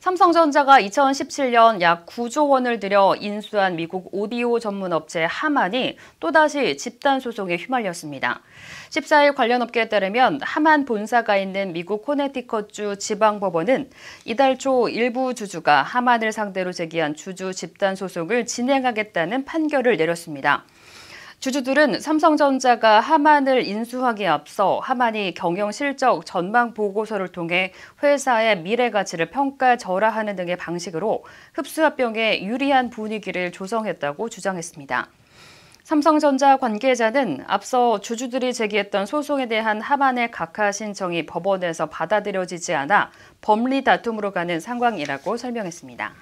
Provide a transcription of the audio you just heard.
삼성전자가 2017년 약 9조 원을 들여 인수한 미국 오디오 전문 업체 하만이 또다시 집단 소송에 휘말렸습니다. 14일 관련 업계에 따르면 하만 본사가 있는 미국 코네티컷주 지방법원은 이달 초 일부 주주가 하만을 상대로 제기한 주주 집단 소송을 진행하겠다는 판결을 내렸습니다. 주주들은 삼성전자가 하만을 인수하기에 앞서 하만이 경영 실적 전망 보고서를 통해 회사의 미래 가치를 평가 절하하는 등의 방식으로 흡수합병에 유리한 분위기를 조성했다고 주장했습니다. 삼성전자 관계자는 앞서 주주들이 제기했던 소송에 대한 하만의 각하 신청이 법원에서 받아들여지지 않아 법리 다툼으로 가는 상황이라고 설명했습니다.